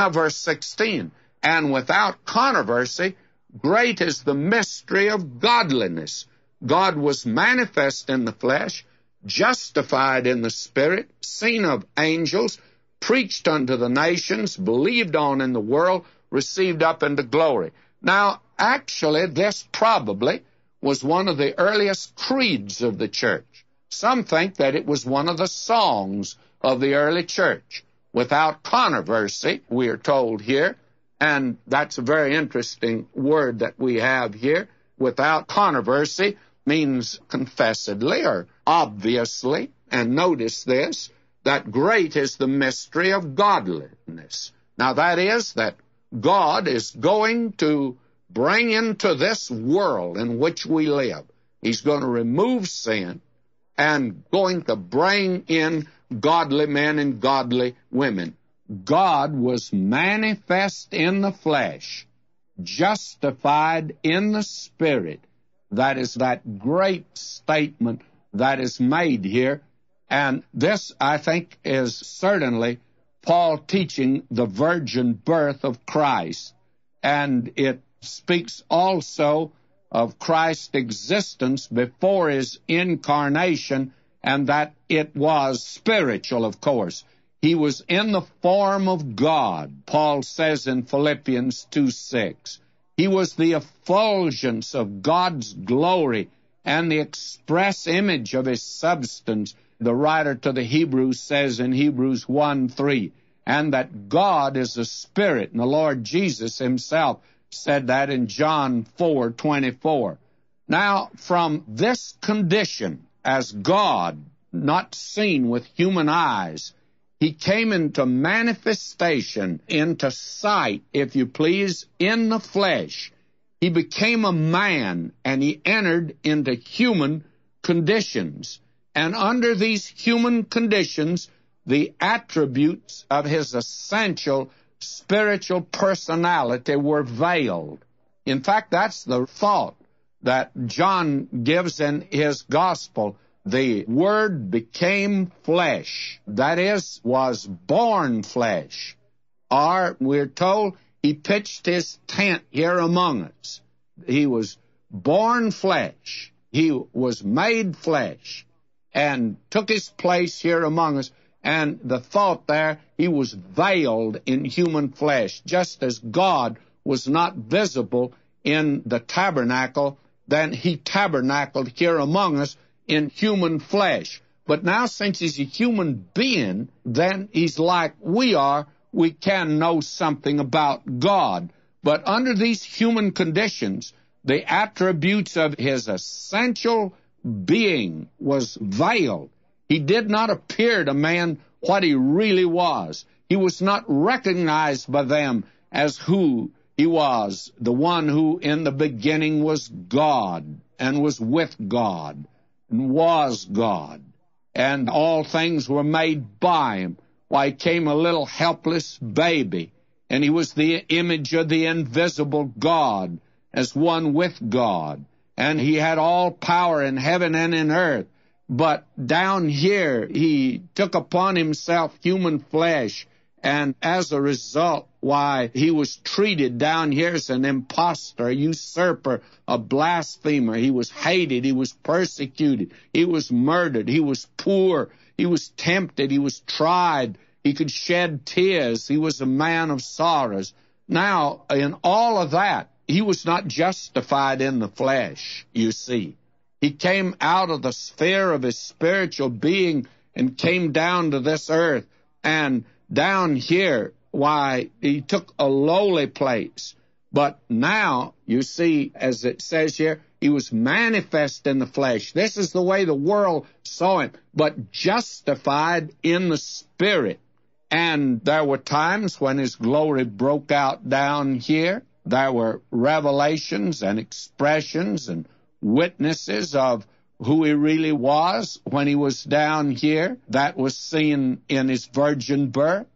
Now, verse 16, and without controversy, great is the mystery of godliness. God was manifest in the flesh, justified in the spirit, seen of angels, preached unto the nations, believed on in the world, received up into glory. Now, actually, this probably was one of the earliest creeds of the church. Some think that it was one of the songs of the early church without controversy, we are told here, and that's a very interesting word that we have here. Without controversy means confessedly or obviously, and notice this, that great is the mystery of godliness. Now that is that God is going to bring into this world in which we live. He's going to remove sin and going to bring in godly men and godly women. God was manifest in the flesh, justified in the spirit. That is that great statement that is made here. And this, I think, is certainly Paul teaching the virgin birth of Christ. And it speaks also of Christ's existence before his incarnation and that it was spiritual, of course. He was in the form of God, Paul says in Philippians 2 6. He was the effulgence of God's glory and the express image of his substance, the writer to the Hebrews says in Hebrews 1 3. And that God is a spirit, and the Lord Jesus himself said that in John 4 24. Now, from this condition, as God, not seen with human eyes. He came into manifestation, into sight, if you please, in the flesh. He became a man and he entered into human conditions. And under these human conditions, the attributes of his essential spiritual personality were veiled. In fact, that's the thought that John gives in his gospel the Word became flesh, that is, was born flesh. Or, we're told, He pitched His tent here among us. He was born flesh. He was made flesh and took His place here among us. And the thought there, He was veiled in human flesh, just as God was not visible in the tabernacle, then He tabernacled here among us in human flesh. But now, since he's a human being, then he's like we are. We can know something about God. But under these human conditions, the attributes of his essential being was veiled. He did not appear to man what he really was. He was not recognized by them as who he was, the one who in the beginning was God and was with God and was God, and all things were made by him. Why came a little helpless baby, and he was the image of the invisible God, as one with God, and he had all power in heaven and in earth. But down here, he took upon himself human flesh and as a result, why he was treated down here as an impostor, a usurper, a blasphemer. He was hated. He was persecuted. He was murdered. He was poor. He was tempted. He was tried. He could shed tears. He was a man of sorrows. Now, in all of that, he was not justified in the flesh, you see. He came out of the sphere of his spiritual being and came down to this earth and down here, why he took a lowly place. But now, you see, as it says here, he was manifest in the flesh. This is the way the world saw him, but justified in the spirit. And there were times when his glory broke out down here. There were revelations and expressions and witnesses of who he really was when he was down here. That was seen in his virgin birth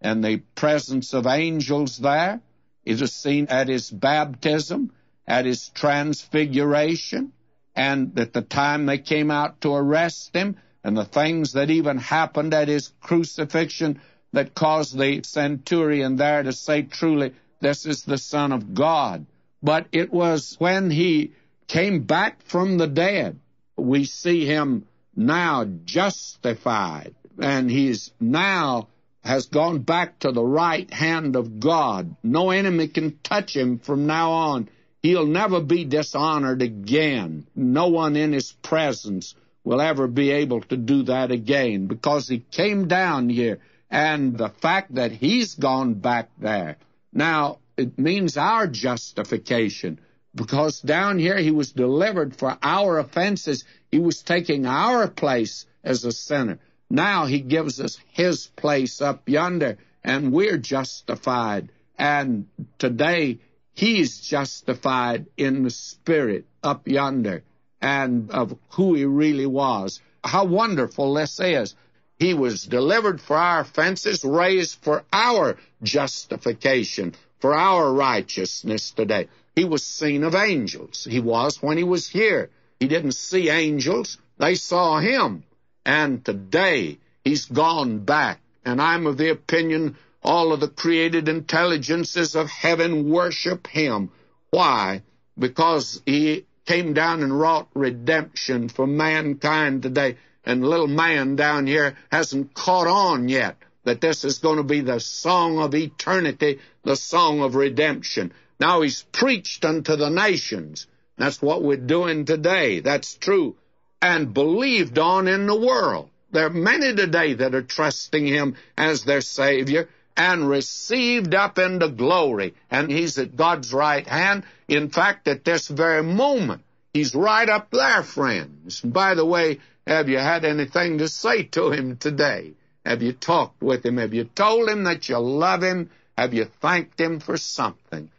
and the presence of angels there. It was seen at his baptism, at his transfiguration, and at the time they came out to arrest him, and the things that even happened at his crucifixion that caused the centurion there to say truly, this is the Son of God. But it was when he came back from the dead we see him now justified, and he's now has gone back to the right hand of God. No enemy can touch him from now on. He'll never be dishonored again. No one in his presence will ever be able to do that again because he came down here and the fact that he's gone back there. Now, it means our justification because down here he was delivered for our offenses. He was taking our place as a sinner. Now he gives us his place up yonder, and we're justified. And today he's justified in the spirit up yonder and of who he really was. How wonderful this is. He was delivered for our offenses, raised for our justification, for our righteousness today. He was seen of angels. He was when he was here. He didn't see angels. They saw him. And today he's gone back. And I'm of the opinion all of the created intelligences of heaven worship him. Why? Because he came down and wrought redemption for mankind today. And little man down here hasn't caught on yet that this is going to be the song of eternity, the song of redemption. Now he's preached unto the nations. That's what we're doing today. That's true. And believed on in the world. There are many today that are trusting him as their Savior and received up into glory. And he's at God's right hand. In fact, at this very moment, he's right up there, friends. by the way, have you had anything to say to him today? Have you talked with him? Have you told him that you love him? Have you thanked him for something?